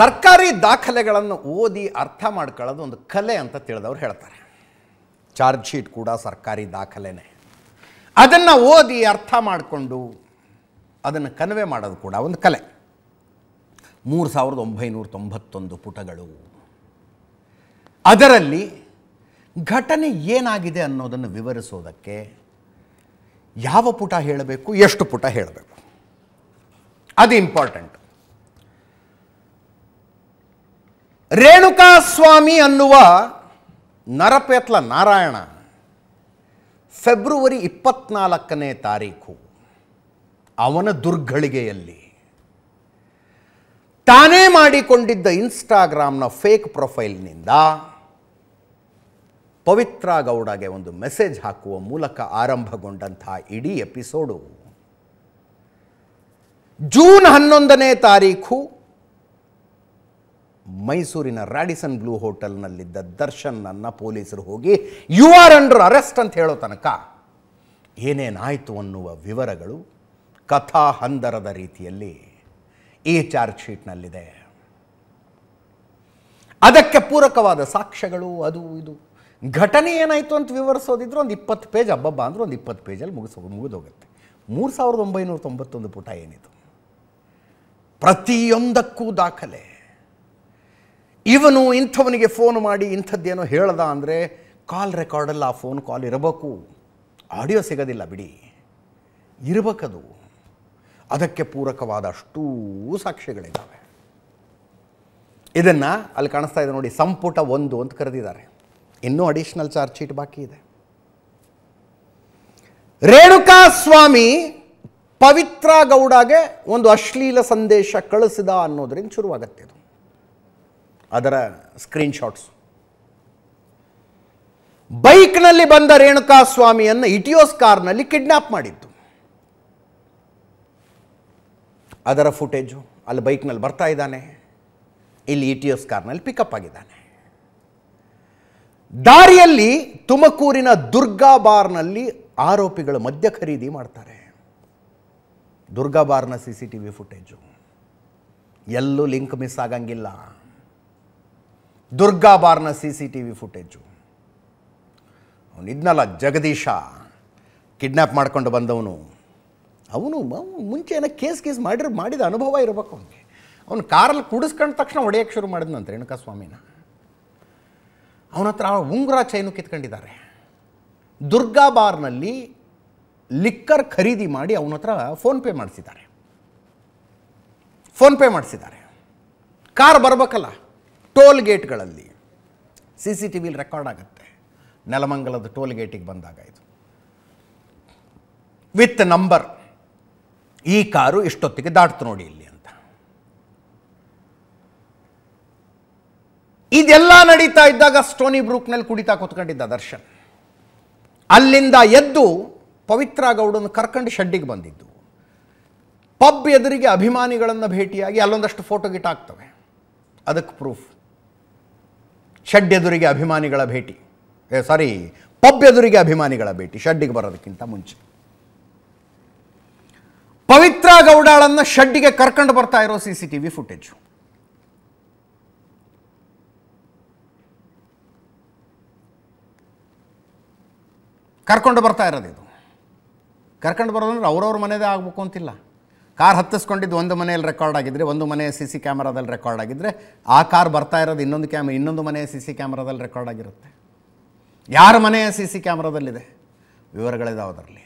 ಸರ್ಕಾರಿ ದಾಖಲೆಗಳನ್ನು ಓದಿ ಅರ್ಥ ಮಾಡ್ಕೊಳ್ಳೋದು ಒಂದು ಕಲೆ ಅಂತ ತಿಳಿದವ್ರು ಹೇಳ್ತಾರೆ ಚಾರ್ಜ್ ಶೀಟ್ ಕೂಡ ಸರ್ಕಾರಿ ದಾಖಲೆನೇ ಅದನ್ನು ಓದಿ ಅರ್ಥ ಮಾಡಿಕೊಂಡು ಅದನ್ನು ಕನ್ವೆ ಮಾಡೋದು ಕೂಡ ಒಂದು ಕಲೆ ಮೂರು ಸಾವಿರದ ಒಂಬೈನೂರ ತೊಂಬತ್ತೊಂದು ಪುಟಗಳು ಅದರಲ್ಲಿ ಘಟನೆ ಏನಾಗಿದೆ ಅನ್ನೋದನ್ನು ವಿವರಿಸೋದಕ್ಕೆ ಯಾವ ಪುಟ ಹೇಳಬೇಕು ಎಷ್ಟು ಪುಟ ಹೇಳಬೇಕು ಅದು ಇಂಪಾರ್ಟೆಂಟ್ ರೇಣುಕಾಸ್ವಾಮಿ ಅನ್ನುವ ನರಪೇತ್ಲ ನಾರಾಯಣ ಫೆಬ್ರವರಿ ಇಪ್ಪತ್ನಾಲ್ಕನೇ ತಾರೀಕು ಅವನ ದುರ್ಗಳಿಗೆಯಲ್ಲಿ ತಾನೇ ಮಾಡಿಕೊಂಡಿದ್ದ ಇನ್ಸ್ಟಾಗ್ರಾಮ್ನ ಫೇಕ್ ಪ್ರೊಫೈಲ್ನಿಂದ ಪವಿತ್ರ ಗೌಡಗೆ ಒಂದು ಮೆಸೇಜ್ ಹಾಕುವ ಮೂಲಕ ಆರಂಭಗೊಂಡಂತಹ ಇಡೀ ಎಪಿಸೋಡು ಜೂನ್ ಹನ್ನೊಂದನೇ ತಾರೀಖು ಮೈಸೂರಿನ ರಾಡಿಸನ್ ಬ್ಲೂ ಹೋಟೆಲ್ನಲ್ಲಿದ್ದ ದರ್ಶನನ್ನು ಪೊಲೀಸರು ಹೋಗಿ ಯು ಆರ್ ಅಂಡರ್ ಅರೆಸ್ಟ್ ಅಂತ ಹೇಳೋ ತನಕ ಏನೇನಾಯಿತು ಅನ್ನುವ ವಿವರಗಳು ಕಥಾ ಹಂದರದ ರೀತಿಯಲ್ಲಿ ಈ ಚಾರ್ಜ್ ಶೀಟ್ನಲ್ಲಿದೆ ಅದಕ್ಕೆ ಪೂರಕವಾದ ಸಾಕ್ಷ್ಯಗಳು ಅದು ಇದು ಘಟನೆ ಏನಾಯಿತು ಅಂತ ವಿವರಿಸೋದಿದ್ರು ಒಂದು ಇಪ್ಪತ್ತು ಪೇಜ್ ಹಬ್ಬಬ್ಬ ಅಂದ್ರೆ ಒಂದು ಇಪ್ಪತ್ತು ಪೇಜಲ್ಲಿ ಮುಗಿಸೋ ಮುಗಿದೋಗುತ್ತೆ ಮೂರು ಸಾವಿರದ ಒಂಬೈನೂರ ತೊಂಬತ್ತೊಂದು ಪುಟ ಏನಿದು ಪ್ರತಿಯೊಂದಕ್ಕೂ ದಾಖಲೆ ಇವನು ಇಂಥವನಿಗೆ ಫೋನ್ ಮಾಡಿ ಇಂಥದ್ದೇನೋ ಹೇಳ್ದ ಅಂದರೆ ಕಾಲ್ ರೆಕಾರ್ಡಲ್ಲಿ ಆ ಫೋನ್ ಕಾಲ್ ಇರಬೇಕು ಆಡಿಯೋ ಸಿಗೋದಿಲ್ಲ ಬಿಡಿ ಇರಬೇಕದು ಅದಕ್ಕೆ ಪೂರಕವಾದಷ್ಟೂ ಸಾಕ್ಷ್ಯಗಳಿದ್ದಾವೆ ಇದನ್ನು ಅಲ್ಲಿ ಕಾಣಿಸ್ತಾ ಇದೆ ನೋಡಿ ಸಂಪುಟ ಒಂದು ಅಂತ ಕರೆದಿದ್ದಾರೆ ಇನ್ನೂ ಅಡಿಷನಲ್ ಚಾರ್ಜ್ ಶೀಟ್ ಬಾಕಿ ಇದೆ ರೇಣುಕಾ ಸ್ವಾಮಿ ಪವಿತ್ರ ಗೌಡಾಗೆ ಒಂದು ಅಶ್ಲೀಲ ಸಂದೇಶ ಕಳಿಸಿದ ಅನ್ನೋದ್ರಿಂದ ಶುರುವಾಗತ್ತೆ ಅದು ಅದರ ಸ್ಕ್ರೀನ್ಶಾಟ್ಸ್ ಬೈಕ್ನಲ್ಲಿ ಬಂದ ರೇಣುಕಾ ಸ್ವಾಮಿಯನ್ನು ಇಟಿಯೋಸ್ ಕಾರ್ನಲ್ಲಿ ಕಿಡ್ನಾಪ್ ಮಾಡಿದ್ದು ಅದರ ಫುಟೇಜು ಅಲ್ಲಿ ಬೈಕ್ನಲ್ಲಿ ಬರ್ತಾ ಇದ್ದಾನೆ ಇಲ್ಲಿ ಇಟಿಯೋಸ್ ಕಾರ್ನಲ್ಲಿ ಪಿಕಪ್ ಆಗಿದ್ದಾನೆ ದಾರಿಯಲ್ಲಿ ತುಮಕೂರಿನ ದುರ್ಗಾ ಬಾರ್ನಲ್ಲಿ ಆರೋಪಿಗಳು ಮದ್ಯ ಖರೀದಿ ಮಾಡ್ತಾರೆ ದುರ್ಗಾ ಬಾರ್ನ C C T V footage ಎಲ್ಲೂ ಲಿಂಕ್ ಮಿಸ್ ಆಗಂಗಿಲ್ಲ ದುರ್ಗಾ ಬಾರ್ನ C C T V footage ಅವನಿದ್ನಲ್ಲ ಜಗದೀಶ ಕಿಡ್ನ್ಯಾಪ್ ಮಾಡ್ಕೊಂಡು ಬಂದವನು ಅವನು ಮುಂಚೆ ಏನೋ ಕೇಸ್ ಕೇಸ್ ಮಾಡಿರ್ ಮಾಡಿದ ಅನುಭವ ಇರಬೇಕು ಅವನಿಗೆ ಅವನು ಕಾರಲ್ಲಿ ಕುಡಿಸ್ಕೊಂಡ ತಕ್ಷಣ ಹೊಡೆಯಕ್ಕೆ ಶುರು ಮಾಡಿದ್ನಂತೆ ರೇಣುಕಾ ಸ್ವಾಮಿನ ಅವನ ಹತ್ರ ಉಂಗುರ ಚೈನು ಕಿತ್ಕೊಂಡಿದ್ದಾರೆ ದುರ್ಗಾ ಬಾರ್ನಲ್ಲಿ ಲಿಕ್ಕರ್ ಖರೀದಿ ಮಾಡಿ ಅವನ ಹತ್ರ ಫೋನ್ಪೇ ಮಾಡಿಸಿದ್ದಾರೆ ಫೋನ್ಪೇ ಮಾಡಿಸಿದ್ದಾರೆ ಕಾರ್ ಬರಬೇಕಲ್ಲ ಟೋಲ್ ಗೇಟ್ಗಳಲ್ಲಿ ಸಿ ಸಿ ಟಿ ವಿಲಿ ರೆಕಾರ್ಡ್ ಆಗುತ್ತೆ ನೆಲಮಂಗಲದ ಟೋಲ್ ಗೇಟಿಗೆ ಬಂದಾಗ ಇದು ವಿತ್ ನಂಬರ್ ಈ ಕಾರು ಇಷ್ಟೊತ್ತಿಗೆ ದಾಟ್ತು ನೋಡಿ ಇಲ್ಲಿ ಅಂತ ಇದೆಲ್ಲ ನಡೀತಾ ಇದ್ದಾಗ ಸ್ಟೋನಿ ಬ್ರೂಕ್ನಲ್ಲಿ ಕುಡಿತಾ ಕುತ್ಕೊಂಡಿದ್ದ ದರ್ಶನ್ ಅಲ್ಲಿಂದ ಎದ್ದು ಪವಿತ್ರ ಗೌಡನ ಕರ್ಕೊಂಡು ಶೆಡ್ಡಿಗೆ ಬಂದಿದ್ದು ಪಬ್ ಎದುರಿಗೆ ಅಭಿಮಾನಿಗಳನ್ನು ಭೇಟಿಯಾಗಿ ಅಲ್ಲೊಂದಷ್ಟು ಫೋಟೋ ಗಿಟ್ ಆಗ್ತವೆ ಅದಕ್ಕೆ ಪ್ರೂಫ್ ಷಡ್ ಎದುರಿಗೆ ಅಭಿಮಾನಿಗಳ ಭೇಟಿ ಸಾರಿ ಪಬ್ ಎದುರಿಗೆ ಅಭಿಮಾನಿಗಳ ಭೇಟಿ ಷಡ್ಡಿಗೆ ಬರೋದಕ್ಕಿಂತ ಮುಂಚೆ ಪವಿತ್ರ ಗೌಡಾಳನ್ನು ಷಡ್ಡಿಗೆ ಕರ್ಕೊಂಡು ಬರ್ತಾ ಇರೋ C C T V footage ಕರ್ಕೊಂಡು ಬರ್ತಾ ಇರೋದು ಇದು ಕರ್ಕೊಂಡು ಬರೋದಂದ್ರೆ ಅವ್ರವ್ರ ಮನೆಯದೇ ಆಗ್ಬೇಕು ಅಂತಿಲ್ಲ ಕಾರ್ ಹತ್ತಿಸ್ಕೊಂಡಿದ್ದು ಒಂದು ಮನೆಯಲ್ಲಿ ರೆಕಾರ್ಡ್ ಆಗಿದ್ದರೆ ಒಂದು ಮನೆಯ ಸಿ ಸಿ ಕ್ಯಾಮರಾದಲ್ಲಿ ರೆಕಾರ್ಡ್ ಆಗಿದ್ದರೆ ಆ ಕಾರ್ ಬರ್ತಾ ಇರೋದು ಇನ್ನೊಂದು ಕ್ಯಾಮ್ ಇನ್ನೊಂದು ಮನೆಯ ಸಿ ಸಿ ಕ್ಯಾಮ್ರಾದಲ್ಲಿ ರೆಕಾರ್ಡ್ ಆಗಿರುತ್ತೆ ಯಾರ ಮನೆಯ ಸಿ ಸಿ ಕ್ಯಾಮ್ರಾದಲ್ಲಿದೆ ವಿವರಗಳಿದಾವೆ ಅದರಲ್ಲಿ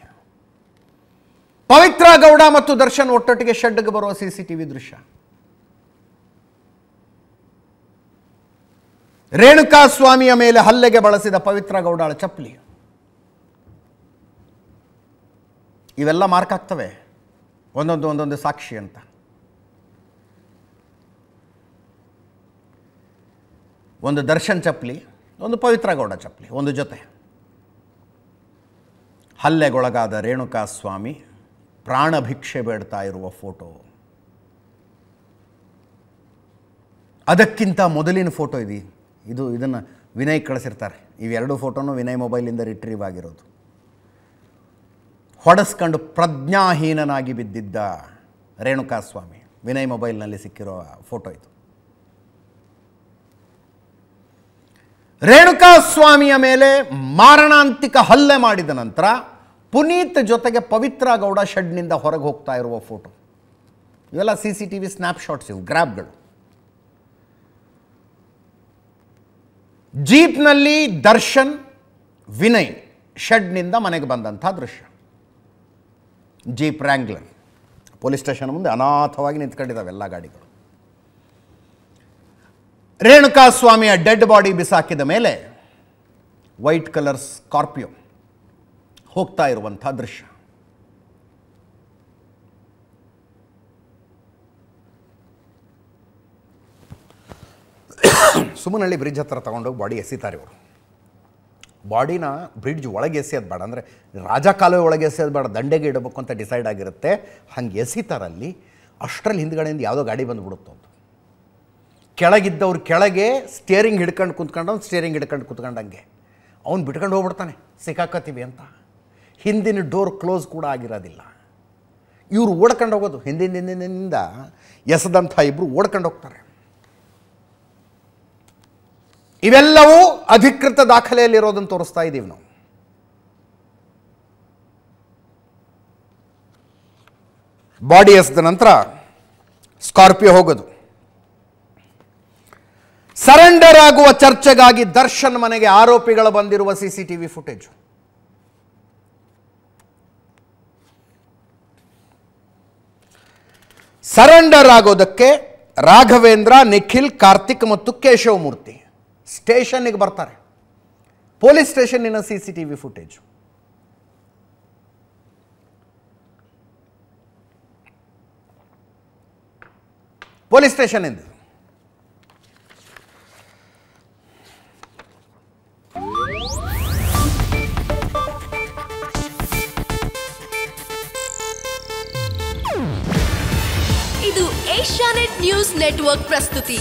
ಪವಿತ್ರ ಗೌಡ ಮತ್ತು ದರ್ಶನ್ ಒಟ್ಟೊಟ್ಟಿಗೆ ಶೆಡ್ಗೆ ಬರುವ ಸಿ ಸಿ ಟಿ ವಿ ದೃಶ್ಯ ರೇಣುಕಾ ಸ್ವಾಮಿಯ ಮೇಲೆ ಹಲ್ಲೆಗೆ ಬಳಸಿದ ಪವಿತ್ರ ಗೌಡಾಳ ಚಪ್ಪಲಿ ಇವೆಲ್ಲ ಮಾರ್ಕ್ ಆಗ್ತವೆ ಒಂದೊಂದು ಒಂದೊಂದು ಸಾಕ್ಷಿ ಅಂತ ಒಂದು ದರ್ಶನ್ ಚಪ್ಪಲಿ ಒಂದು ಪವಿತ್ರಗೌಡ ಚಪ್ಪಲಿ ಒಂದು ಜೊತೆ ಹಲ್ಲೆಗೊಳಗಾದ ರೇಣುಕಾ ಸ್ವಾಮಿ ಪ್ರಾಣ ಭಿಕ್ಷೆ ಬೇಡ್ತಾ ಇರುವ ಫೋಟೋ ಅದಕ್ಕಿಂತ ಮೊದಲಿನ ಫೋಟೋ ಇದೆ ಇದು ಇದನ್ನು ವಿನಯ್ ಕಳಿಸಿರ್ತಾರೆ ಇವೆರಡು ಫೋಟೋನು ವಿನಯ್ ಮೊಬೈಲಿಂದ ರಿಟ್ರೀವ್ ಆಗಿರೋದು ಹೊಡೆಸ್ಕೊಂಡು ಪ್ರಜ್ಞಾಹೀನನಾಗಿ ಬಿದ್ದಿದ್ದ ರೇಣುಕಾಸ್ವಾಮಿ ವಿನಯ್ ಮೊಬೈಲ್ನಲ್ಲಿ ಸಿಕ್ಕಿರೋ ಫೋಟೋ ಇದು ರೇಣುಕಾಸ್ವಾಮಿಯ ಮೇಲೆ ಮಾರಣಾಂತಿಕ ಹಲ್ಲೆ ಮಾಡಿದ ನಂತರ ಪುನೀತ್ ಜೊತೆಗೆ ಪವಿತ್ರ ಗೌಡ ಶೆಡ್ನಿಂದ ಹೊರಗೆ ಹೋಗ್ತಾ ಇರುವ ಫೋಟೋ ಇವೆಲ್ಲ C C T V snapshots ಇವು ಗ್ರಾಪ್ಗಳು ಜೀಪ್ನಲ್ಲಿ ದರ್ಶನ್ ವಿನಯ್ ಶೆಡ್ನಿಂದ ಮನೆಗೆ ಬಂದಂಥ ದೃಶ್ಯ ಜೀಪ್ ರ್ಯಾಂಗ್ಲರ್ ಪೊಲೀಸ್ ಸ್ಟೇಷನ್ ಮುಂದೆ ಅನಾಥವಾಗಿ ನಿಂತ್ಕೊಂಡಿದ್ದಾವೆಲ್ಲ ಗಾಡಿಗಳು ರೇಣುಕಾ ಸ್ವಾಮಿಯ ಡೆಡ್ ಬಾಡಿ ಬಿಸಾಕಿದ ಮೇಲೆ ವೈಟ್ ಕಲರ್ ಸ್ಕಾರ್ಪಿಯೋ ಹೋಗ್ತಾ ಇರುವಂಥ ದೃಶ್ಯ ಸುಮ್ಮನಳ್ಳಿ ಬ್ರಿಡ್ಜ್ ಹತ್ರ ತಗೊಂಡೋಗಿ ಬಾಡಿ ಎಸಿತಾರೆ ಇವರು ಬಾಡಿನ ಬ್ರಿಡ್ಜ್ ಒಳಗೆ ಎಸೆಯೋದು ಬೇಡ ಅಂದರೆ ರಾಜಕಾಲುವೆ ಒಳಗೆ ಎಸೆಯೋದು ಬೇಡ ದಂಡೆಗೆ ಇಡಬೇಕು ಅಂತ ಡಿಸೈಡ್ ಆಗಿರುತ್ತೆ ಹಂಗೆ ಎಸಿತಾರಲ್ಲಿ ಅಷ್ಟರಲ್ಲಿ ಹಿಂದ್ಗಡೆಯಿಂದ ಯಾವುದೋ ಗಾಡಿ ಬಂದುಬಿಡುತ್ತೋ ಅಂತ ಕೆಳಗಿದ್ದವ್ರು ಕೆಳಗೆ ಸ್ಟೇರಿಂಗ್ ಹಿಡ್ಕೊಂಡು ಕುಂತ್ಕೊಂಡು ಅವ್ನು ಸ್ಟೇರಿಂಗ್ ಹಿಡ್ಕೊಂಡು ಕುತ್ಕೊಂಡಂಗೆ ಅವ್ನು ಬಿಟ್ಕೊಂಡು ಹೋಗ್ಬಿಡ್ತಾನೆ ಸಿಕ್ಕಾಕತ್ತೀವಿ ಅಂತ ಹಿಂದಿನ ಡೋರ್ ಕ್ಲೋಸ್ ಕೂಡ ಆಗಿರೋದಿಲ್ಲ ಇವರು ಓಡ್ಕೊಂಡು ಹೋಗೋದು ಹಿಂದಿನ ಹಿಂದಿನಿಂದ ಎಸದಂಥ ಇಬ್ಬರು ಓಡ್ಕೊಂಡು ಹೋಗ್ತಾರೆ ಇವೆಲ್ಲವೂ ಅಧಿಕೃತ ದಾಖಲೆಯಲ್ಲಿರೋದನ್ನು ತೋರಿಸ್ತಾ ಇದ್ದೀವಿ ನಾವು ಬಾಡಿ ಎಸೆದ ನಂತರ ಸ್ಕಾರ್ಪಿಯೋ ಹೋಗೋದು ಸರೆಂಡರ್ ಆಗುವ ಚರ್ಚೆಗಾಗಿ ದರ್ಶನ್ ಮನೆಗೆ ಆರೋಪಿಗಳು ಬಂದಿರುವ ಸಿ ಸಿ ಸರೆಂಡರ್ ಆಗೋದಕ್ಕೆ ರಾಘವೇಂದ್ರ ನಿಖಿಲ್ ಕಾರ್ತಿಕ್ ಮತ್ತು ಕೇಶವಮೂರ್ತಿ ಸ್ಟೇಷನ್ನಿಗೆ ಬರ್ತಾರೆ ಪೊಲೀಸ್ ಸ್ಟೇಷನ್ನಿನ C C T V footage police ಇದು ಏಷ್ಯಾನೆಟ್ ನ್ಯೂಸ್ ನೆಟ್ವರ್ಕ್ ಪ್ರಸ್ತುತಿ